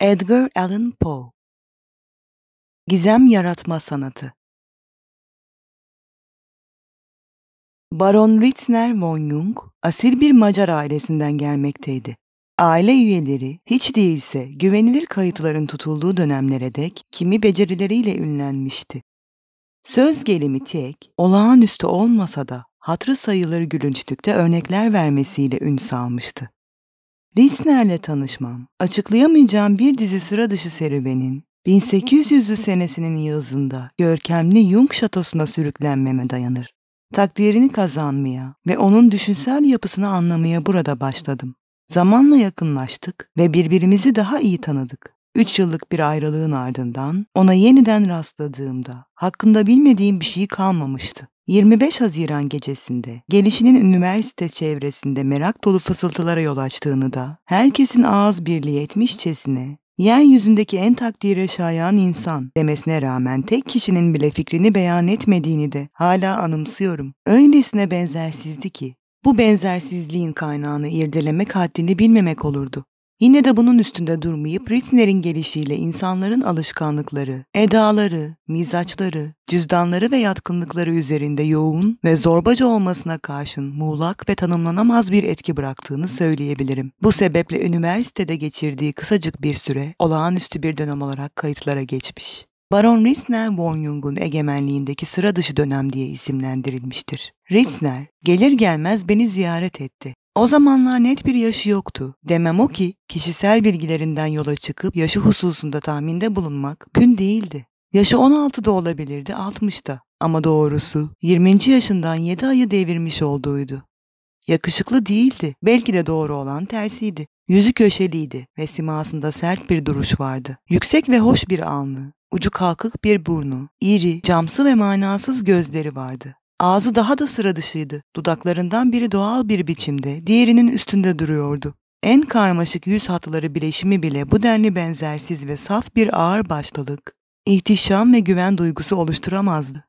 Edgar Allan Poe Gizem Yaratma Sanatı Baron Ritzner von Jung, asil bir Macar ailesinden gelmekteydi. Aile üyeleri hiç değilse güvenilir kayıtların tutulduğu dönemlere dek kimi becerileriyle ünlenmişti. Söz gelimi tek, olağanüstü olmasa da hatırı sayılır gülünçlükte örnekler vermesiyle ün salmıştı. Linsner'le tanışmam, açıklayamayacağım bir dizi sıra dışı serüvenin, 1800'lü senesinin yazında görkemli Jung şatosuna sürüklenmeme dayanır. Takdirini kazanmaya ve onun düşünsel yapısını anlamaya burada başladım. Zamanla yakınlaştık ve birbirimizi daha iyi tanıdık. Üç yıllık bir ayrılığın ardından ona yeniden rastladığımda hakkında bilmediğim bir şey kalmamıştı. 25 Haziran gecesinde gelişinin üniversite çevresinde merak dolu fısıltılara yol açtığını da herkesin ağız birliği etmişçesine yeryüzündeki en takdire şayan insan demesine rağmen tek kişinin bile fikrini beyan etmediğini de hala anımsıyorum. Öylesine benzersizdi ki bu benzersizliğin kaynağını irdelemek haddini bilmemek olurdu. Yine de bunun üstünde durmayıp Ritzner'in gelişiyle insanların alışkanlıkları, edaları, mizaçları, cüzdanları ve yatkınlıkları üzerinde yoğun ve zorbaca olmasına karşın muğlak ve tanımlanamaz bir etki bıraktığını söyleyebilirim. Bu sebeple üniversitede geçirdiği kısacık bir süre olağanüstü bir dönem olarak kayıtlara geçmiş. Baron Ritzner von Jung'un egemenliğindeki sıra dışı dönem diye isimlendirilmiştir. Ritzner gelir gelmez beni ziyaret etti. O zamanlar net bir yaşı yoktu. Demem o ki kişisel bilgilerinden yola çıkıp yaşı hususunda tahminde bulunmak gün değildi. Yaşı 16 da olabilirdi da. ama doğrusu 20. yaşından 7 ayı devirmiş olduğuydu. Yakışıklı değildi, belki de doğru olan tersiydi. Yüzü köşeliydi ve simasında sert bir duruş vardı. Yüksek ve hoş bir alnı, ucu kalkık bir burnu, iri, camsı ve manasız gözleri vardı. Ağzı daha da sıra dışıydı. Dudaklarından biri doğal bir biçimde, diğerinin üstünde duruyordu. En karmaşık yüz hatları bileşimi bile bu denli benzersiz ve saf bir ağır başlılık, ihtişam ve güven duygusu oluşturamazdı.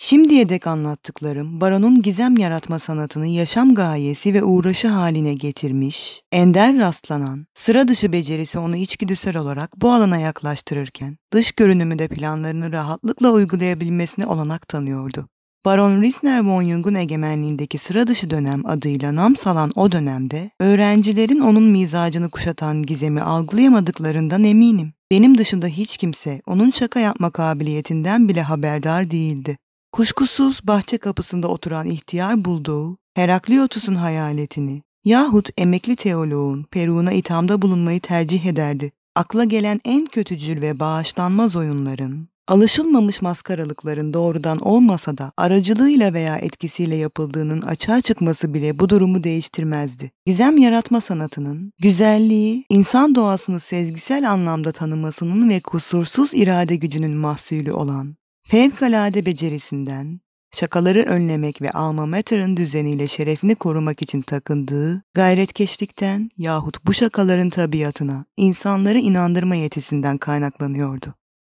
Şimdiye dek anlattıklarım, Baron'un gizem yaratma sanatını yaşam gayesi ve uğraşı haline getirmiş, ender rastlanan, sıra dışı becerisi onu içgüdüsel olarak bu alana yaklaştırırken, dış görünümü de planlarını rahatlıkla uygulayabilmesine olanak tanıyordu. Baron Risner von Jung'un egemenliğindeki sıra dışı dönem adıyla nam salan o dönemde, öğrencilerin onun mizacını kuşatan gizemi algılayamadıklarından eminim. Benim dışında hiç kimse onun şaka yapma kabiliyetinden bile haberdar değildi. Kuşkusuz bahçe kapısında oturan ihtiyar bulduğu, Herakliot'un hayaletini yahut emekli teoloğun Peru'na ithamda bulunmayı tercih ederdi. Akla gelen en kötücül ve bağışlanmaz oyunların, alışılmamış maskaralıkların doğrudan olmasa da aracılığıyla veya etkisiyle yapıldığının açığa çıkması bile bu durumu değiştirmezdi. Gizem yaratma sanatının, güzelliği, insan doğasını sezgisel anlamda tanımasının ve kusursuz irade gücünün mahsulü olan, fevkalade becerisinden, şakaları önlemek ve Alma Mater'ın düzeniyle şerefini korumak için takındığı gayretkeşlikten yahut bu şakaların tabiatına, insanları inandırma yetisinden kaynaklanıyordu.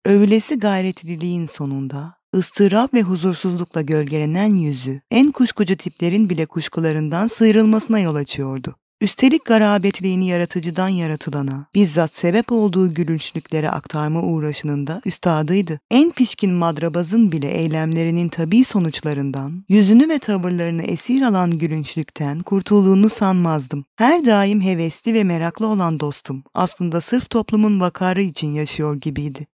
Övülesi gayretliliğin sonunda ıstırap ve huzursuzlukla gölgelenen yüzü en kuşkucu tiplerin bile kuşkularından sıyrılmasına yol açıyordu. Üstelik garabetliğini yaratıcıdan yaratılana, bizzat sebep olduğu gülünçlüklere aktarma uğraşının da üstadıydı. En pişkin madrabazın bile eylemlerinin tabii sonuçlarından, yüzünü ve tavırlarını esir alan gülünçlükten kurtulduğunu sanmazdım. Her daim hevesli ve meraklı olan dostum, aslında sırf toplumun vakarı için yaşıyor gibiydi.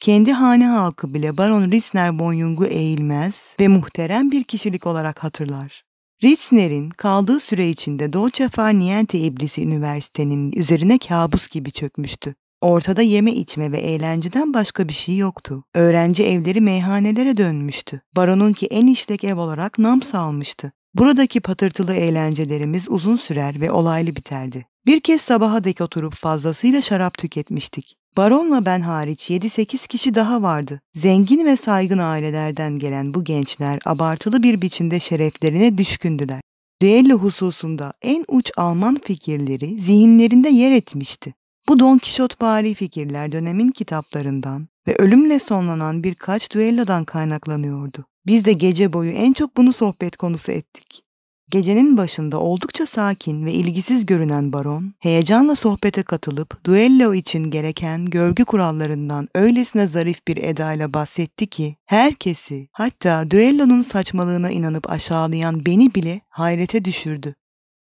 Kendi hane halkı bile Baron Ritzner von Jung'u eğilmez ve muhterem bir kişilik olarak hatırlar. Ritzner'in kaldığı süre içinde Dolce Far Niente İblisi Üniversitenin üzerine kabus gibi çökmüştü. Ortada yeme içme ve eğlenceden başka bir şey yoktu. Öğrenci evleri meyhanelere dönmüştü. Baronun ki en işlek ev olarak nam salmıştı. Buradaki patırtılı eğlencelerimiz uzun sürer ve olaylı biterdi. Bir kez sabaha dek oturup fazlasıyla şarap tüketmiştik. Baronla ben hariç 7-8 kişi daha vardı. Zengin ve saygın ailelerden gelen bu gençler abartılı bir biçimde şereflerine düşkündüler. Düello hususunda en uç Alman fikirleri zihinlerinde yer etmişti. Bu Don Kişotvari fikirler dönemin kitaplarından ve ölümle sonlanan birkaç düellodan kaynaklanıyordu. Biz de gece boyu en çok bunu sohbet konusu ettik. Gecenin başında oldukça sakin ve ilgisiz görünen baron, heyecanla sohbete katılıp duello için gereken görgü kurallarından öylesine zarif bir edayla bahsetti ki, herkesi, hatta düellonun saçmalığına inanıp aşağılayan beni bile hayrete düşürdü.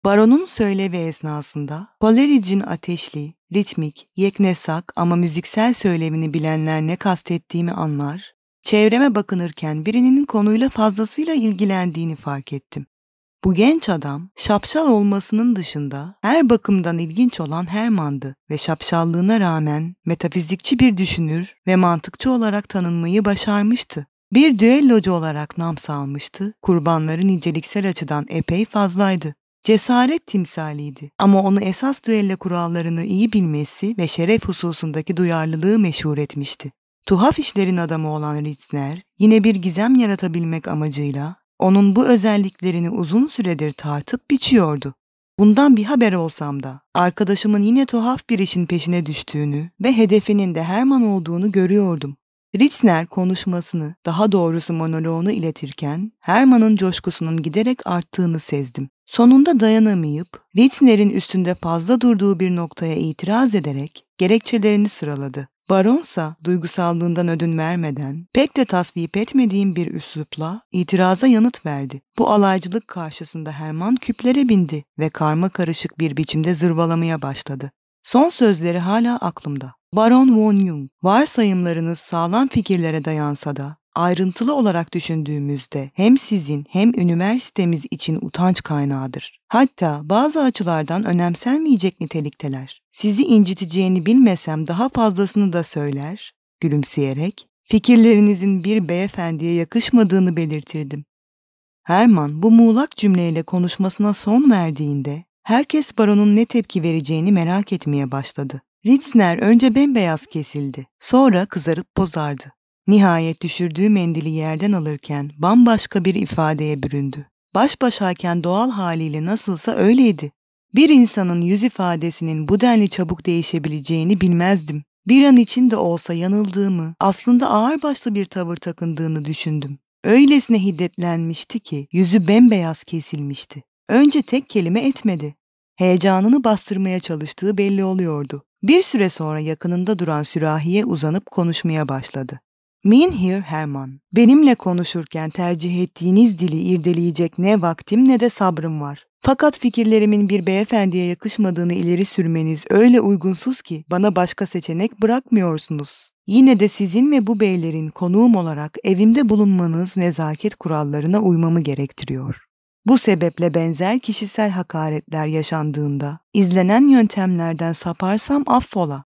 Baron'un söylevi esnasında Polerich'in ateşli, ritmik, yeknesak ama müziksel söylemini bilenler ne kastettiğimi anlar, çevreme bakınırken birinin konuyla fazlasıyla ilgilendiğini fark ettim. Bu genç adam şapşal olmasının dışında her bakımdan ilginç olan Herman'dı ve şapşallığına rağmen metafizikçi bir düşünür ve mantıkçı olarak tanınmayı başarmıştı. Bir düellocu olarak nam salmıştı, kurbanları niceliksel açıdan epey fazlaydı. Cesaret timsaliydi ama onu esas düelle kurallarını iyi bilmesi ve şeref hususundaki duyarlılığı meşhur etmişti. Tuhaf işlerin adamı olan Ritzner, yine bir gizem yaratabilmek amacıyla onun bu özelliklerini uzun süredir tartıp biçiyordu. Bundan bir haber olsam da arkadaşımın yine tuhaf bir işin peşine düştüğünü ve hedefinin de Herman olduğunu görüyordum. Richner konuşmasını, daha doğrusu monoloğunu iletirken Herman'ın coşkusunun giderek arttığını sezdim. Sonunda dayanamayıp Richner'in üstünde fazla durduğu bir noktaya itiraz ederek gerekçelerini sıraladı. Baronsa duygusallığından ödün vermeden pek de tasvip etmediğim bir üslupla itiraza yanıt verdi. Bu alaycılık karşısında Herman küplere bindi ve karma karışık bir biçimde zırvalamaya başladı. Son sözleri hala aklımda. Baron von Jung, varsayımlarınız sağlam fikirlere dayansa da ayrıntılı olarak düşündüğümüzde hem sizin hem üniversitemiz için utanç kaynağıdır. Hatta bazı açılardan önemsenmeyecek nitelikteler. Sizi inciteceğini bilmesem daha fazlasını da söyler, gülümseyerek, fikirlerinizin bir beyefendiye yakışmadığını belirtirdim. Herman bu muğlak cümleyle konuşmasına son verdiğinde herkes baronun ne tepki vereceğini merak etmeye başladı. Ritzner önce bembeyaz kesildi, sonra kızarıp bozardı. Nihayet düşürdüğü mendili yerden alırken bambaşka bir ifadeye büründü. Baş başayken doğal haliyle nasılsa öyleydi. Bir insanın yüz ifadesinin bu denli çabuk değişebileceğini bilmezdim. Bir an için de olsa yanıldığımı, aslında ağırbaşlı bir tavır takındığını düşündüm. Öylesine hiddetlenmişti ki yüzü bembeyaz kesilmişti. Önce tek kelime etmedi. Heyecanını bastırmaya çalıştığı belli oluyordu. Bir süre sonra yakınında duran sürahiye uzanıp konuşmaya başladı. Mean here, Herman, benimle konuşurken tercih ettiğiniz dili irdeleyecek ne vaktim ne de sabrım var. Fakat fikirlerimin bir beyefendiye yakışmadığını ileri sürmeniz öyle uygunsuz ki bana başka seçenek bırakmıyorsunuz. Yine de sizin ve bu beylerin konuğum olarak evimde bulunmanız nezaket kurallarına uymamı gerektiriyor. Bu sebeple benzer kişisel hakaretler yaşandığında izlenen yöntemlerden saparsam affola.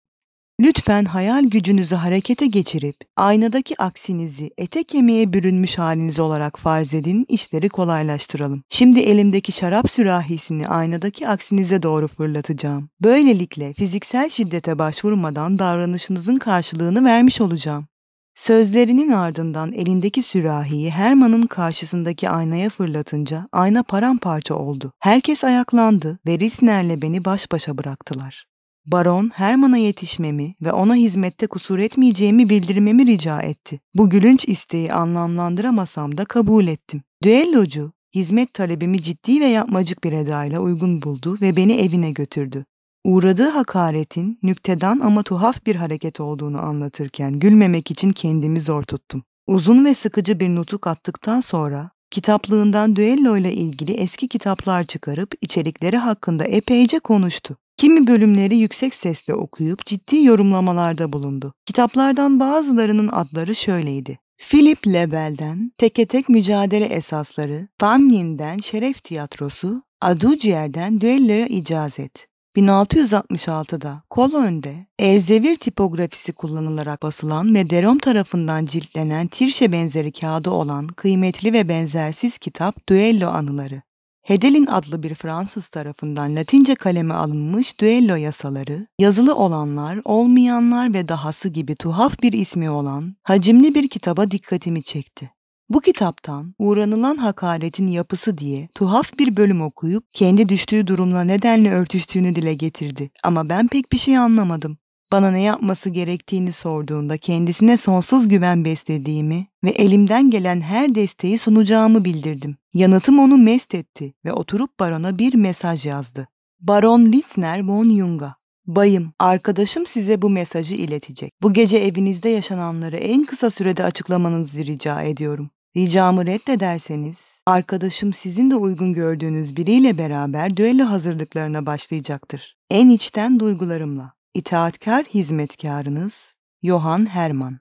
Lütfen hayal gücünüzü harekete geçirip aynadaki aksinizi ete kemiğe bürünmüş haliniz olarak farz edin, işleri kolaylaştıralım. Şimdi elimdeki şarap sürahisini aynadaki aksinize doğru fırlatacağım. Böylelikle fiziksel şiddete başvurmadan davranışınızın karşılığını vermiş olacağım. Sözlerinin ardından elindeki sürahiyi Herman'ın karşısındaki aynaya fırlatınca ayna paramparça oldu. Herkes ayaklandı ve Risner'le beni baş başa bıraktılar. Baron, Herman'a yetişmemi ve ona hizmette kusur etmeyeceğimi bildirmemi rica etti. Bu gülünç isteği anlamlandıramasam da kabul ettim. Düellocu, hizmet talebimi ciddi ve yapmacık bir edayla uygun buldu ve beni evine götürdü uğradığı hakaretin nüktedan ama tuhaf bir hareket olduğunu anlatırken gülmemek için kendimi zor tuttum. Uzun ve sıkıcı bir nutuk attıktan sonra kitaplığından düello ile ilgili eski kitaplar çıkarıp içerikleri hakkında epeyce konuştu. Kimi bölümleri yüksek sesle okuyup ciddi yorumlamalarda bulundu. Kitaplardan bazılarının adları şöyleydi. Philip Lebel'den Teke Tek Mücadele Esasları, Van Şeref Tiyatrosu, Aducier'den Düello'ya İcazet, 1666'da Kolon'da Elzevir tipografisi kullanılarak basılan ve Derom tarafından ciltlenen tirşe benzeri kağıdı olan kıymetli ve benzersiz kitap Duello Anıları. Hedelin adlı bir Fransız tarafından Latince kaleme alınmış düello yasaları, yazılı olanlar, olmayanlar ve dahası gibi tuhaf bir ismi olan hacimli bir kitaba dikkatimi çekti. Bu kitaptan uğranılan hakaretin yapısı diye tuhaf bir bölüm okuyup kendi düştüğü durumla nedenle örtüştüğünü dile getirdi ama ben pek bir şey anlamadım. Bana ne yapması gerektiğini sorduğunda kendisine sonsuz güven beslediğimi ve elimden gelen her desteği sunacağımı bildirdim. Yanıtım onu mest etti ve oturup barona bir mesaj yazdı. Baron Litzner von Jung'a Bayım, arkadaşım size bu mesajı iletecek. Bu gece evinizde yaşananları en kısa sürede açıklamanızı rica ediyorum. Ricamı reddederseniz, arkadaşım sizin de uygun gördüğünüz biriyle beraber düello hazırlıklarına başlayacaktır. En içten duygularımla. İtaatkar hizmetkarınız Johan Herman.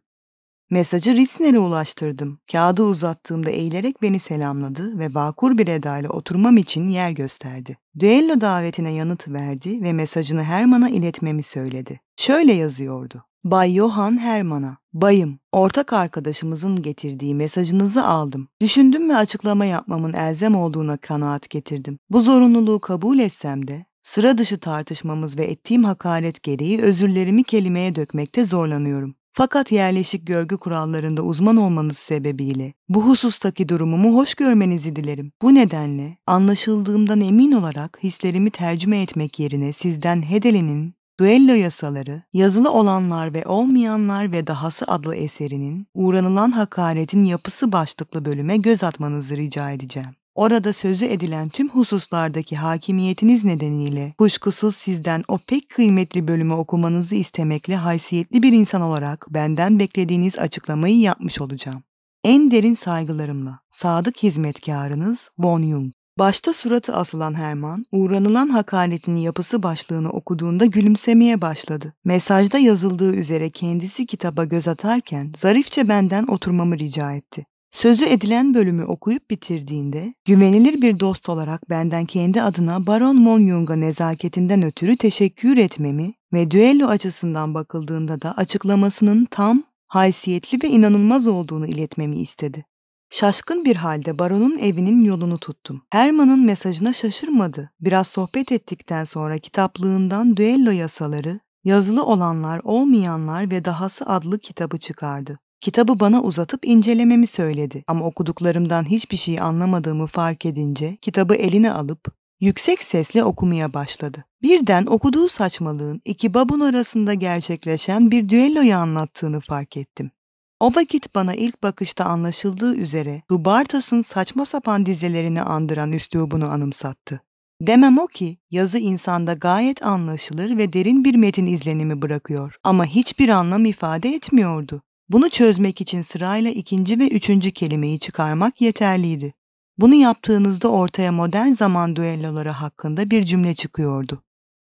Mesajı Ritzner'e ulaştırdım. Kağıdı uzattığımda eğilerek beni selamladı ve vakur bir edayla oturmam için yer gösterdi. Düello davetine yanıt verdi ve mesajını Herman'a iletmemi söyledi. Şöyle yazıyordu. Bay Johan Herman'a, bayım, ortak arkadaşımızın getirdiği mesajınızı aldım. Düşündüm ve açıklama yapmamın elzem olduğuna kanaat getirdim. Bu zorunluluğu kabul etsem de, sıra dışı tartışmamız ve ettiğim hakaret gereği özürlerimi kelimeye dökmekte zorlanıyorum. Fakat yerleşik görgü kurallarında uzman olmanız sebebiyle bu husustaki durumumu hoş görmenizi dilerim. Bu nedenle anlaşıldığımdan emin olarak hislerimi tercüme etmek yerine sizden Hedelin'in Duello yasaları, yazılı olanlar ve olmayanlar ve dahası adlı eserinin uğranılan hakaretin yapısı başlıklı bölüme göz atmanızı rica edeceğim. Orada sözü edilen tüm hususlardaki hakimiyetiniz nedeniyle kuşkusuz sizden o pek kıymetli bölümü okumanızı istemekle haysiyetli bir insan olarak benden beklediğiniz açıklamayı yapmış olacağım. En derin saygılarımla, sadık hizmetkarınız Von Jung. Başta suratı asılan Herman, uğranılan hakaretin yapısı başlığını okuduğunda gülümsemeye başladı. Mesajda yazıldığı üzere kendisi kitaba göz atarken zarifçe benden oturmamı rica etti. Sözü edilen bölümü okuyup bitirdiğinde, güvenilir bir dost olarak benden kendi adına Baron Monyung'a nezaketinden ötürü teşekkür etmemi ve düello açısından bakıldığında da açıklamasının tam, haysiyetli ve inanılmaz olduğunu iletmemi istedi. Şaşkın bir halde baronun evinin yolunu tuttum. Herman'ın mesajına şaşırmadı. Biraz sohbet ettikten sonra kitaplığından düello yasaları, yazılı olanlar, olmayanlar ve dahası adlı kitabı çıkardı. Kitabı bana uzatıp incelememi söyledi ama okuduklarımdan hiçbir şey anlamadığımı fark edince kitabı eline alıp yüksek sesle okumaya başladı. Birden okuduğu saçmalığın iki babun arasında gerçekleşen bir düelloyu anlattığını fark ettim. O vakit bana ilk bakışta anlaşıldığı üzere Dubartas'ın saçma sapan dizelerini andıran üslubunu anımsattı. Demem o ki yazı insanda gayet anlaşılır ve derin bir metin izlenimi bırakıyor ama hiçbir anlam ifade etmiyordu. Bunu çözmek için sırayla ikinci ve üçüncü kelimeyi çıkarmak yeterliydi. Bunu yaptığınızda ortaya modern zaman düelloları hakkında bir cümle çıkıyordu.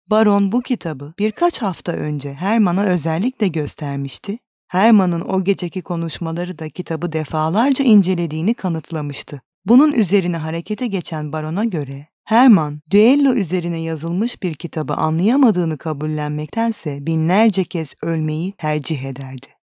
Baron bu kitabı birkaç hafta önce Herman'a özellikle göstermişti Herman'ın o geceki konuşmaları da kitabı defalarca incelediğini kanıtlamıştı. Bunun üzerine harekete geçen barona göre Herman, düello üzerine yazılmış bir kitabı anlayamadığını kabullenmektense binlerce kez ölmeyi tercih ederdi.